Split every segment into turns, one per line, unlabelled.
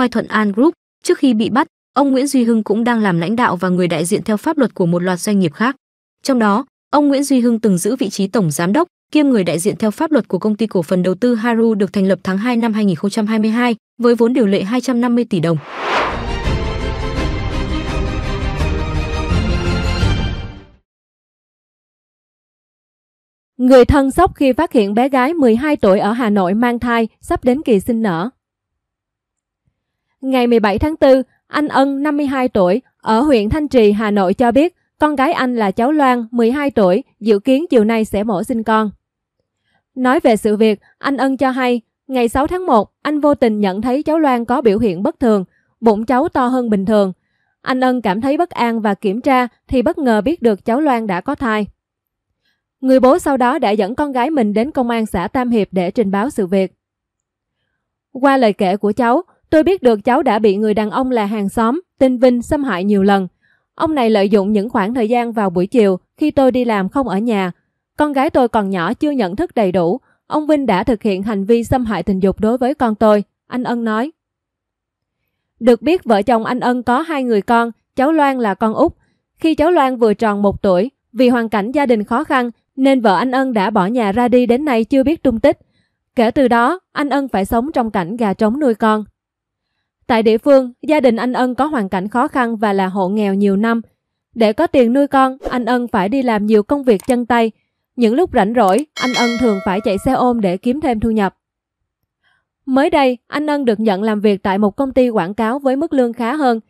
Ngoài Thuận An Group, trước khi bị bắt, ông Nguyễn Duy Hưng cũng đang làm lãnh đạo và người đại diện theo pháp luật của một loạt doanh nghiệp khác. Trong đó, ông Nguyễn Duy Hưng từng giữ vị trí tổng giám đốc kiêm người đại diện theo pháp luật của công ty cổ phần đầu tư Haru được thành lập tháng 2 năm 2022 với vốn điều lệ 250 tỷ đồng.
Người thân sốc khi phát hiện bé gái 12 tuổi ở Hà Nội mang thai sắp đến kỳ sinh nở. Ngày 17 tháng 4, anh Ân 52 tuổi ở huyện Thanh Trì, Hà Nội cho biết con gái anh là cháu Loan 12 tuổi, dự kiến chiều nay sẽ mổ sinh con. Nói về sự việc, anh Ân cho hay, ngày 6 tháng 1, anh vô tình nhận thấy cháu Loan có biểu hiện bất thường, bụng cháu to hơn bình thường. Anh Ân cảm thấy bất an và kiểm tra thì bất ngờ biết được cháu Loan đã có thai. Người bố sau đó đã dẫn con gái mình đến công an xã Tam Hiệp để trình báo sự việc. Qua lời kể của cháu, Tôi biết được cháu đã bị người đàn ông là hàng xóm, tinh vinh xâm hại nhiều lần. Ông này lợi dụng những khoảng thời gian vào buổi chiều khi tôi đi làm không ở nhà. Con gái tôi còn nhỏ chưa nhận thức đầy đủ. Ông Vinh đã thực hiện hành vi xâm hại tình dục đối với con tôi, anh Ân nói. Được biết vợ chồng anh Ân có hai người con, cháu Loan là con út. Khi cháu Loan vừa tròn một tuổi, vì hoàn cảnh gia đình khó khăn nên vợ anh Ân đã bỏ nhà ra đi đến nay chưa biết tung tích. Kể từ đó, anh Ân phải sống trong cảnh gà trống nuôi con. Tại địa phương, gia đình anh Ân có hoàn cảnh khó khăn và là hộ nghèo nhiều năm. Để có tiền nuôi con, anh Ân phải đi làm nhiều công việc chân tay. Những lúc rảnh rỗi, anh Ân thường phải chạy xe ôm để kiếm thêm thu nhập. Mới đây, anh Ân được nhận làm việc tại một công ty quảng cáo với mức lương khá hơn.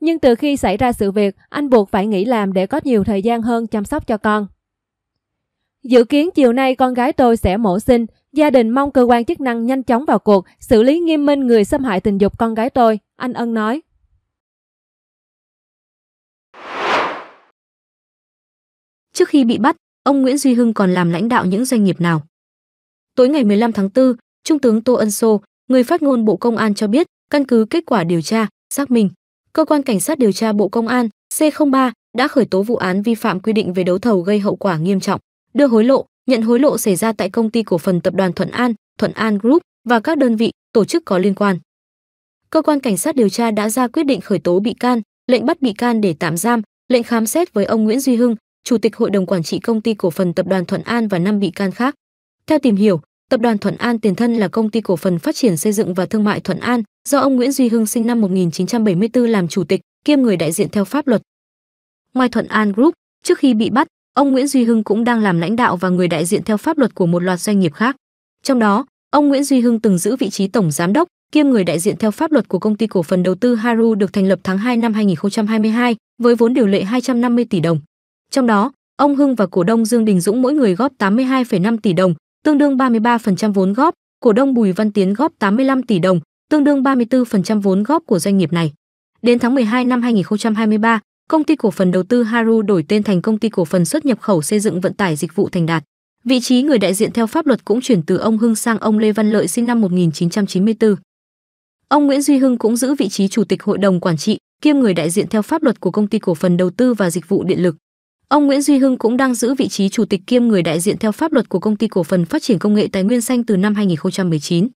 Nhưng từ khi xảy ra sự việc, anh buộc phải nghỉ làm để có nhiều thời gian hơn chăm sóc cho con. Dự kiến chiều nay con gái tôi sẽ mổ sinh, gia đình mong cơ quan chức năng nhanh chóng vào cuộc, xử lý nghiêm minh người xâm hại tình dục con gái tôi, anh Ân nói.
Trước khi bị bắt, ông Nguyễn Duy Hưng còn làm lãnh đạo những doanh nghiệp nào? Tối ngày 15 tháng 4, Trung tướng Tô Ân Sô, người phát ngôn Bộ Công an cho biết, căn cứ kết quả điều tra, xác minh, cơ quan cảnh sát điều tra Bộ Công an C03 đã khởi tố vụ án vi phạm quy định về đấu thầu gây hậu quả nghiêm trọng đưa hối lộ, nhận hối lộ xảy ra tại công ty cổ phần tập đoàn Thuận An, Thuận An Group và các đơn vị, tổ chức có liên quan. Cơ quan cảnh sát điều tra đã ra quyết định khởi tố bị can, lệnh bắt bị can để tạm giam, lệnh khám xét với ông Nguyễn Duy Hưng, chủ tịch hội đồng quản trị công ty cổ phần tập đoàn Thuận An và năm bị can khác. Theo tìm hiểu, tập đoàn Thuận An tiền thân là công ty cổ phần phát triển xây dựng và thương mại Thuận An, do ông Nguyễn Duy Hưng sinh năm 1974 làm chủ tịch, kiêm người đại diện theo pháp luật. Ngoài Thuận An Group, trước khi bị bắt, ông Nguyễn Duy Hưng cũng đang làm lãnh đạo và người đại diện theo pháp luật của một loạt doanh nghiệp khác. Trong đó, ông Nguyễn Duy Hưng từng giữ vị trí tổng giám đốc kiêm người đại diện theo pháp luật của công ty cổ phần đầu tư Haru được thành lập tháng 2 năm 2022 với vốn điều lệ 250 tỷ đồng. Trong đó, ông Hưng và cổ đông Dương Đình Dũng mỗi người góp 82,5 tỷ đồng, tương đương 33% vốn góp, cổ đông Bùi Văn Tiến góp 85 tỷ đồng, tương đương 34% vốn góp của doanh nghiệp này. Đến tháng 12 năm 2023, công ty cổ phần đầu tư Haru đổi tên thành công ty cổ phần xuất nhập khẩu xây dựng vận tải dịch vụ Thành Đạt. Vị trí người đại diện theo pháp luật cũng chuyển từ ông Hưng sang ông Lê Văn Lợi sinh năm 1994. Ông Nguyễn Duy Hưng cũng giữ vị trí chủ tịch hội đồng quản trị, kiêm người đại diện theo pháp luật của công ty cổ phần đầu tư và dịch vụ điện lực. Ông Nguyễn Duy Hưng cũng đang giữ vị trí chủ tịch kiêm người đại diện theo pháp luật của công ty cổ phần phát triển công nghệ tài nguyên xanh từ năm 2019.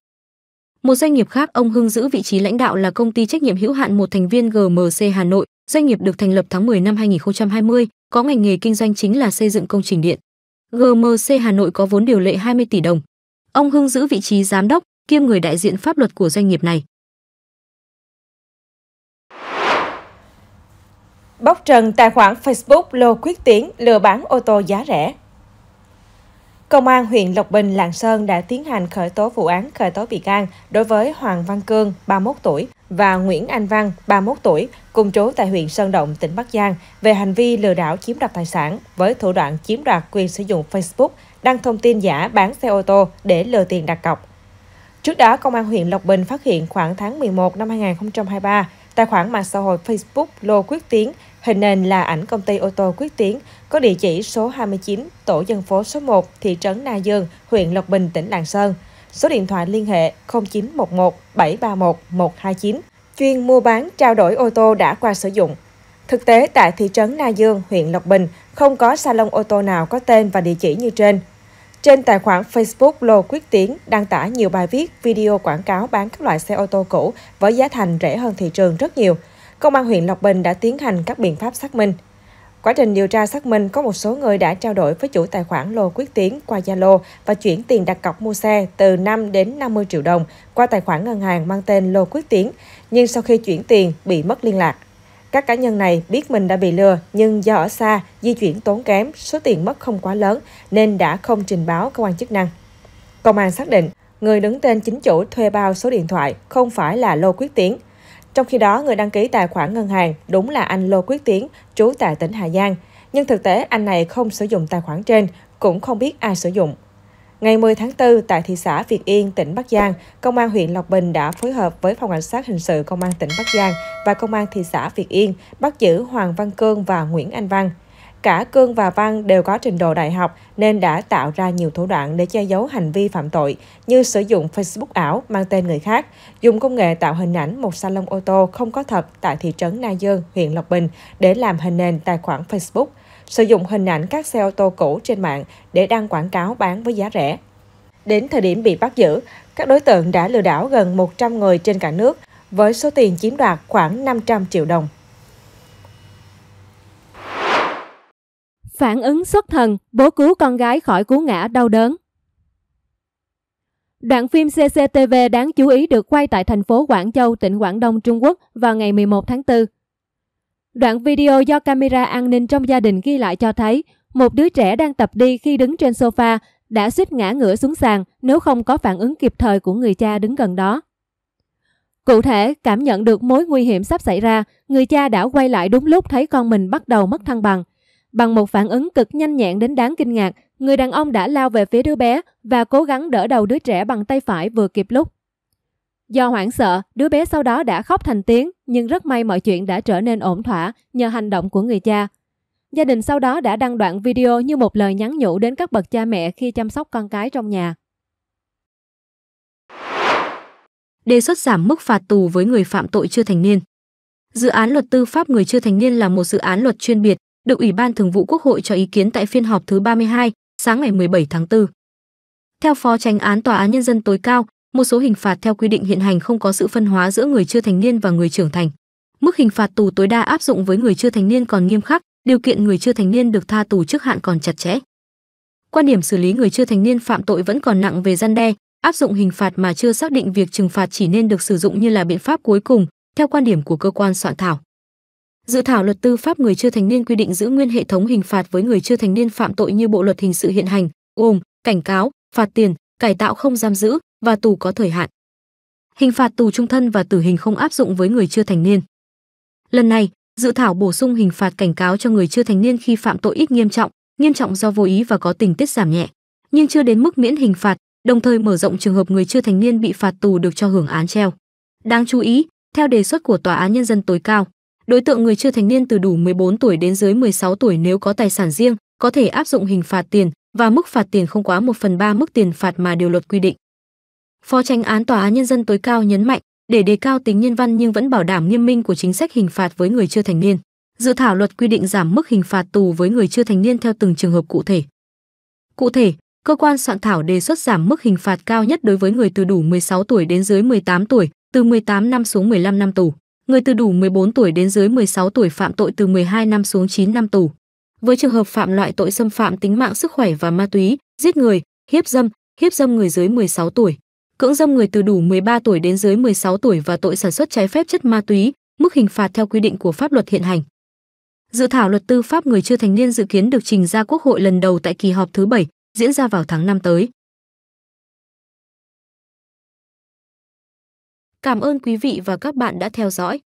Một doanh nghiệp khác ông Hưng giữ vị trí lãnh đạo là công ty trách nhiệm hữu hạn một thành viên GMC Hà Nội, Doanh nghiệp được thành lập tháng 10 năm 2020, có ngành nghề kinh doanh chính là xây dựng công trình điện. GMC Hà Nội có vốn điều lệ 20 tỷ đồng. Ông Hưng giữ vị trí giám đốc kiêm người đại diện pháp luật của doanh nghiệp này.
Bóc trần tài khoản Facebook Lô Quyết Tiến lừa bán ô tô giá rẻ. Công an huyện Lộc Bình, Lạng Sơn đã tiến hành khởi tố vụ án khởi tố bị can đối với Hoàng Văn Cương, 31 tuổi, và Nguyễn Anh Văn, 31 tuổi, cùng trú tại huyện Sơn Động, tỉnh Bắc Giang, về hành vi lừa đảo chiếm đoạt tài sản với thủ đoạn chiếm đoạt quyền sử dụng Facebook, đăng thông tin giả bán xe ô tô để lừa tiền đặt cọc. Trước đó, Công an huyện Lộc Bình phát hiện khoảng tháng 11 năm 2023, Tài khoản mạng xã hội Facebook Lô Quyết Tiến, hình nền là ảnh công ty ô tô Quyết Tiến, có địa chỉ số 29, tổ dân phố số 1, thị trấn Na Dương, huyện Lộc Bình, tỉnh Lạng Sơn. Số điện thoại liên hệ 0911 731 129. Chuyên mua bán trao đổi ô tô đã qua sử dụng. Thực tế, tại thị trấn Na Dương, huyện Lộc Bình, không có salon ô tô nào có tên và địa chỉ như trên. Trên tài khoản Facebook, Lô Quyết Tiến đăng tải nhiều bài viết, video quảng cáo bán các loại xe ô tô cũ với giá thành rẻ hơn thị trường rất nhiều. Công an huyện Lộc Bình đã tiến hành các biện pháp xác minh. Quá trình điều tra xác minh, có một số người đã trao đổi với chủ tài khoản Lô Quyết Tiến qua Zalo và chuyển tiền đặt cọc mua xe từ 5 đến 50 triệu đồng qua tài khoản ngân hàng mang tên Lô Quyết Tiến, nhưng sau khi chuyển tiền bị mất liên lạc. Các cá nhân này biết mình đã bị lừa nhưng do ở xa, di chuyển tốn kém, số tiền mất không quá lớn nên đã không trình báo cơ quan chức năng. Công an xác định, người đứng tên chính chủ thuê bao số điện thoại không phải là Lô Quyết Tiến. Trong khi đó, người đăng ký tài khoản ngân hàng đúng là anh Lô Quyết Tiến, trú tại tỉnh Hà Giang. Nhưng thực tế, anh này không sử dụng tài khoản trên, cũng không biết ai sử dụng. Ngày 10 tháng 4, tại thị xã Việt Yên, tỉnh Bắc Giang, Công an huyện Lộc Bình đã phối hợp với Phòng Cảnh sát Hình sự Công an tỉnh Bắc Giang và Công an thị xã Việt Yên bắt giữ Hoàng Văn Cương và Nguyễn Anh Văn. Cả Cương và Văn đều có trình độ đại học nên đã tạo ra nhiều thủ đoạn để che giấu hành vi phạm tội như sử dụng Facebook ảo mang tên người khác, dùng công nghệ tạo hình ảnh một salon ô tô không có thật tại thị trấn Na Dương, huyện Lộc Bình để làm hình nền tài khoản Facebook – sử dụng hình ảnh các xe ô tô cũ trên mạng để đăng quảng cáo bán với giá rẻ. Đến thời điểm bị bắt giữ, các đối tượng đã lừa đảo gần 100 người trên cả nước với số tiền chiếm đoạt khoảng 500 triệu đồng.
Phản ứng xuất thần, bố cứu con gái khỏi cú ngã đau đớn. Đoạn phim CCTV đáng chú ý được quay tại thành phố Quảng Châu, tỉnh Quảng Đông, Trung Quốc vào ngày 11 tháng 4. Đoạn video do camera an ninh trong gia đình ghi lại cho thấy một đứa trẻ đang tập đi khi đứng trên sofa đã suýt ngã ngửa xuống sàn nếu không có phản ứng kịp thời của người cha đứng gần đó. Cụ thể, cảm nhận được mối nguy hiểm sắp xảy ra, người cha đã quay lại đúng lúc thấy con mình bắt đầu mất thăng bằng. Bằng một phản ứng cực nhanh nhẹn đến đáng kinh ngạc, người đàn ông đã lao về phía đứa bé và cố gắng đỡ đầu đứa trẻ bằng tay phải vừa kịp lúc. Do hoảng sợ, đứa bé sau đó đã khóc thành tiếng, nhưng rất may mọi chuyện đã trở nên ổn thỏa nhờ hành động của người cha. Gia đình sau đó đã đăng đoạn video như một lời nhắn nhủ đến các bậc cha mẹ khi chăm sóc con cái trong nhà.
Đề xuất giảm mức phạt tù với người phạm tội chưa thành niên. Dự án luật tư pháp người chưa thành niên là một dự án luật chuyên biệt, được Ủy ban Thường vụ Quốc hội cho ý kiến tại phiên họp thứ 32, sáng ngày 17 tháng 4. Theo Phó Tránh án Tòa án Nhân dân tối cao, một số hình phạt theo quy định hiện hành không có sự phân hóa giữa người chưa thành niên và người trưởng thành. Mức hình phạt tù tối đa áp dụng với người chưa thành niên còn nghiêm khắc, điều kiện người chưa thành niên được tha tù trước hạn còn chặt chẽ. Quan điểm xử lý người chưa thành niên phạm tội vẫn còn nặng về gian đe, áp dụng hình phạt mà chưa xác định việc trừng phạt chỉ nên được sử dụng như là biện pháp cuối cùng, theo quan điểm của cơ quan soạn thảo. Dự thảo luật tư pháp người chưa thành niên quy định giữ nguyên hệ thống hình phạt với người chưa thành niên phạm tội như bộ luật hình sự hiện hành, gồm cảnh cáo, phạt tiền, cải tạo không giam giữ, và tù có thời hạn. Hình phạt tù trung thân và tử hình không áp dụng với người chưa thành niên. Lần này, dự thảo bổ sung hình phạt cảnh cáo cho người chưa thành niên khi phạm tội ít nghiêm trọng, nghiêm trọng do vô ý và có tình tiết giảm nhẹ, nhưng chưa đến mức miễn hình phạt, đồng thời mở rộng trường hợp người chưa thành niên bị phạt tù được cho hưởng án treo. Đáng chú ý, theo đề xuất của Tòa án Nhân dân tối cao, đối tượng người chưa thành niên từ đủ 14 tuổi đến dưới 16 tuổi nếu có tài sản riêng, có thể áp dụng hình phạt tiền và mức phạt tiền không quá 1 phần 3 mức tiền phạt mà điều luật quy định. Phó tranh án tòa án nhân dân tối cao nhấn mạnh, để đề cao tính nhân văn nhưng vẫn bảo đảm nghiêm minh của chính sách hình phạt với người chưa thành niên. Dự thảo luật quy định giảm mức hình phạt tù với người chưa thành niên theo từng trường hợp cụ thể. Cụ thể, cơ quan soạn thảo đề xuất giảm mức hình phạt cao nhất đối với người từ đủ 16 tuổi đến dưới 18 tuổi, từ 18 năm xuống 15 năm tù, người từ đủ 14 tuổi đến dưới 16 tuổi phạm tội từ 12 năm xuống 9 năm tù. Với trường hợp phạm loại tội xâm phạm tính mạng sức khỏe và ma túy, giết người, hiếp dâm, hiếp dâm người dưới 16 tuổi, cưỡng dâm người từ đủ 13 tuổi đến dưới 16 tuổi và tội sản xuất trái phép chất ma túy, mức hình phạt theo quy định của pháp luật hiện hành. Dự thảo luật tư pháp người chưa thành niên dự kiến được trình ra Quốc hội lần đầu tại kỳ họp thứ 7, diễn ra vào tháng 5 tới. Cảm ơn quý vị và các bạn đã theo dõi.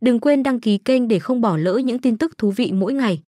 Đừng quên đăng ký kênh để không bỏ lỡ những tin tức thú vị mỗi ngày.